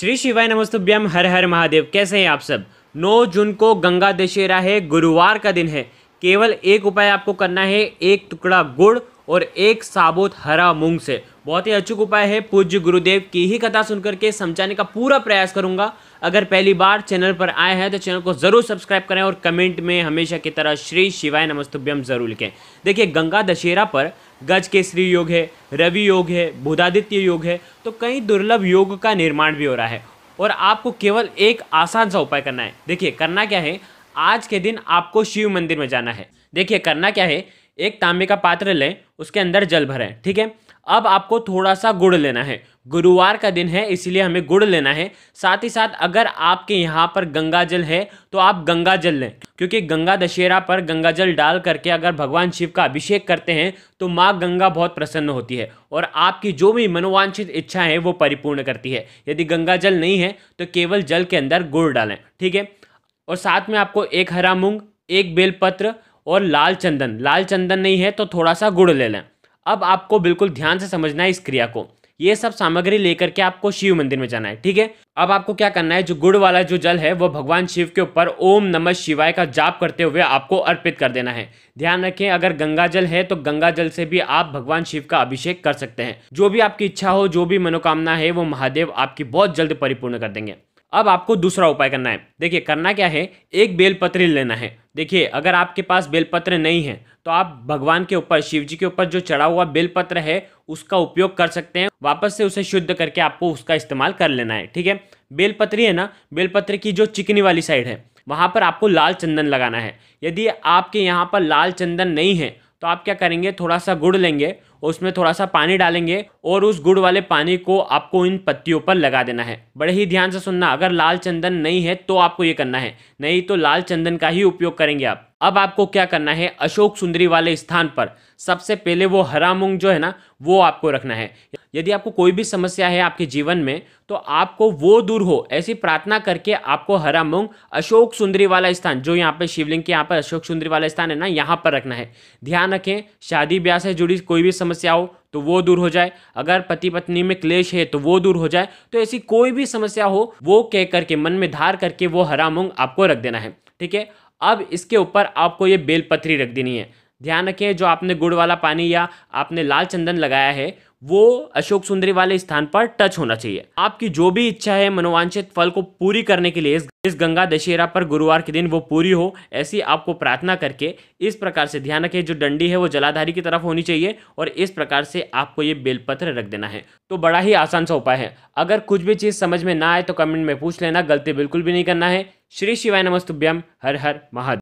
श्री शिवाय नमस्तुभ्यम हर हर महादेव कैसे हैं आप सब 9 जून को गंगा दशहरा है गुरुवार का दिन है केवल एक उपाय आपको करना है एक टुकड़ा गुड़ और एक साबुत हरा मूंग से बहुत ही अचूक उपाय है पूज्य गुरुदेव की ही कथा सुनकर के समझाने का पूरा प्रयास करूंगा अगर पहली बार चैनल पर आए हैं तो चैनल को ज़रूर सब्सक्राइब करें और कमेंट में हमेशा की तरह श्री शिवाय नमस्तुभ्यम ज़रूर लिखें देखिए गंगा दशहरा पर गज के श्री योग है रवि योग है बुधादित्य योग है तो कई दुर्लभ योग का निर्माण भी हो रहा है और आपको केवल एक आसान सा उपाय करना है देखिए करना क्या है आज के दिन आपको शिव मंदिर में जाना है देखिए करना क्या है एक तांबे का पात्र लें उसके अंदर जल भरें ठीक है अब आपको थोड़ा सा गुड़ लेना है गुरुवार का दिन है इसीलिए हमें गुड़ लेना है साथ ही साथ अगर आपके यहाँ पर गंगा जल है तो आप गंगा जल लें क्योंकि गंगा दशहरा पर गंगा जल डाल करके अगर भगवान शिव का अभिषेक करते हैं तो माँ गंगा बहुत प्रसन्न होती है और आपकी जो भी मनोवांछित इच्छा है वो परिपूर्ण करती है यदि गंगा जल नहीं है तो केवल जल के अंदर गुड़ डालें ठीक है और साथ में आपको एक हरा मूँग एक बेलपत्र और लाल चंदन लाल चंदन नहीं है तो थोड़ा सा गुड़ ले लें अब आपको बिल्कुल ध्यान से समझना है इस क्रिया को ये सब सामग्री लेकर के आपको शिव मंदिर में जाना है ठीक है अब आपको क्या करना है जो गुड़ वाला जो जल है वो भगवान शिव के ऊपर ओम नमः शिवाय का जाप करते हुए आपको अर्पित कर देना है ध्यान रखें अगर गंगा जल है तो गंगा जल से भी आप भगवान शिव का अभिषेक कर सकते हैं जो भी आपकी इच्छा हो जो भी मनोकामना है वो महादेव आपकी बहुत जल्द परिपूर्ण कर देंगे अब आपको दूसरा उपाय करना है देखिए करना क्या है एक बेलपत्री लेना है देखिए अगर आपके पास बेलपत्र नहीं है तो आप भगवान के ऊपर शिव जी के ऊपर जो चढ़ा हुआ बेलपत्र है उसका उपयोग कर सकते हैं वापस से उसे शुद्ध करके आपको उसका इस्तेमाल कर लेना है ठीक है बेलपत्री है ना बेलपत्र की जो चिकनी वाली साइड है वहाँ पर आपको लाल चंदन लगाना है यदि आपके यहाँ पर लाल चंदन नहीं है तो आप क्या करेंगे थोड़ा सा गुड़ लेंगे उसमें थोड़ा सा पानी डालेंगे और उस गुड़ वाले पानी को आपको इन पत्तियों पर लगा देना है बड़े ही ध्यान से सुनना अगर लाल चंदन नहीं है तो आपको ये करना है नहीं तो लाल चंदन का ही उपयोग करेंगे आप अब आपको क्या करना है अशोक सुंदरी वाले स्थान पर सबसे पहले वो हरा मूंग जो है ना वो आपको रखना है यदि आपको कोई भी समस्या है आपके जीवन में तो आपको वो दूर हो ऐसी प्रार्थना करके आपको हरा मूंग अशोक सुंदरी वाला स्थान जो यहाँ पे शिवलिंग के यहाँ पर अशोक सुंदरी वाला स्थान है ना यहाँ पर रखना है ध्यान रखें शादी ब्याह से जुड़ी कोई भी समस्या हो तो वो दूर हो जाए अगर पति पत्नी में क्लेश है तो वो दूर हो जाए तो ऐसी कोई भी समस्या हो वो कह करके मन में धार करके वो हरा मूंग आपको रख देना है ठीक है अब इसके ऊपर आपको ये बेलपत्री रख देनी है ध्यान रखें जो आपने गुड़ वाला पानी या आपने लाल चंदन लगाया है वो अशोक सुंदरी वाले स्थान पर टच होना चाहिए आपकी जो भी इच्छा है मनोवांछित फल को पूरी करने के लिए इस गंगा दशहरा पर गुरुवार के दिन वो पूरी हो ऐसी आपको प्रार्थना करके इस प्रकार से ध्यान रखें जो डंडी है वो जलाधारी की तरफ होनी चाहिए और इस प्रकार से आपको ये बेलपत्र रख देना है तो बड़ा ही आसान सा उपाय है अगर कुछ भी चीज़ समझ में ना आए तो कमेंट में पूछ लेना गलती बिल्कुल भी नहीं करना है श्री शिवाय नमस्तुभ्यम हर हर महादेव